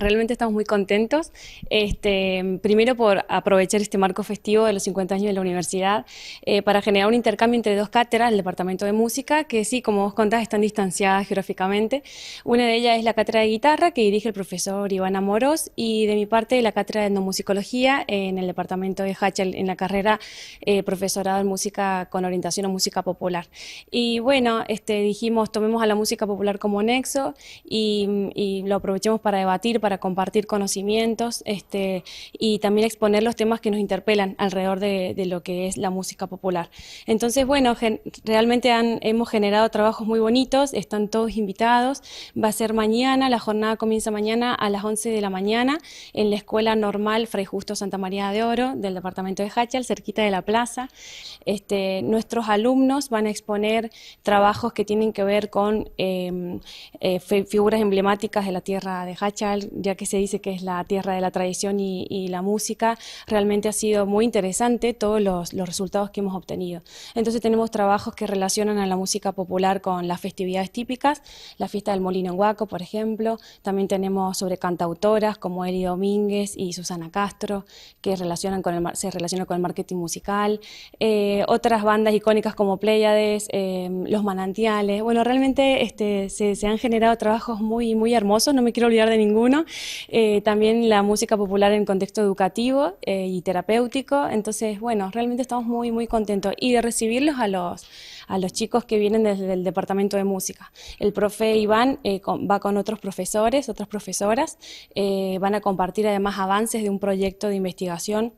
realmente estamos muy contentos. Este, primero por aprovechar este marco festivo de los 50 años de la universidad eh, para generar un intercambio entre dos cátedras, el Departamento de Música, que sí, como vos contás, están distanciadas geográficamente. Una de ellas es la cátedra de guitarra, que dirige el profesor Iván Amorós, y de mi parte la cátedra de Etnomusicología, en el Departamento de Hachel, en la carrera eh, profesorado en música con orientación a música popular. Y bueno, este, dijimos, tomemos a la música popular como nexo y, y lo aprovechemos para debatir, para para compartir conocimientos este, y también exponer los temas que nos interpelan alrededor de, lo que es la música popular. Entonces, bueno, realmente hemos generado trabajos muy bonitos, están todos invitados. Va a ser mañana, la jornada comienza mañana a las 11 de la mañana en la Escuela Normal Fray Justo Santa María de Oro del departamento de Hachal, cerquita de la plaza. Este, nuestros alumnos van a exponer trabajos que tienen que ver con em, eh, figuras emblemáticas de la tierra de Hachal, ya que se dice que es la tierra de la tradición y, la música, realmente ha sido muy interesante todos los, resultados que hemos obtenido. Entonces tenemos trabajos que relacionan a la música popular con las festividades típicas, la fiesta del Molino en Huaco, por ejemplo, también tenemos sobre cantautoras como Eli Domínguez y Susana Castro, que relacionan con el, se relacionan con el marketing musical, eh, otras bandas icónicas como Pléyades, eh, Los Manantiales, bueno, realmente este, se, se han generado trabajos muy, muy hermosos, no me quiero olvidar de ninguno, eh, también la música popular en contexto educativo eh, y terapéutico. Entonces, bueno, realmente estamos muy, muy contentos y de recibirlos a los, a los chicos que vienen desde el Departamento de Música. El profe Iván eh, va con otros profesores, otras profesoras, van a compartir además avances de un proyecto de investigación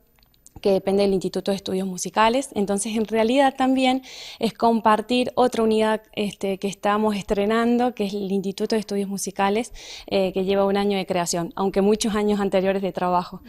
que depende del Instituto de Estudios Musicales. Entonces, en realidad también es compartir otra unidad este, que estamos estrenando, que es el Instituto de Estudios Musicales, eh, que lleva un año de creación, aunque muchos años anteriores de trabajo.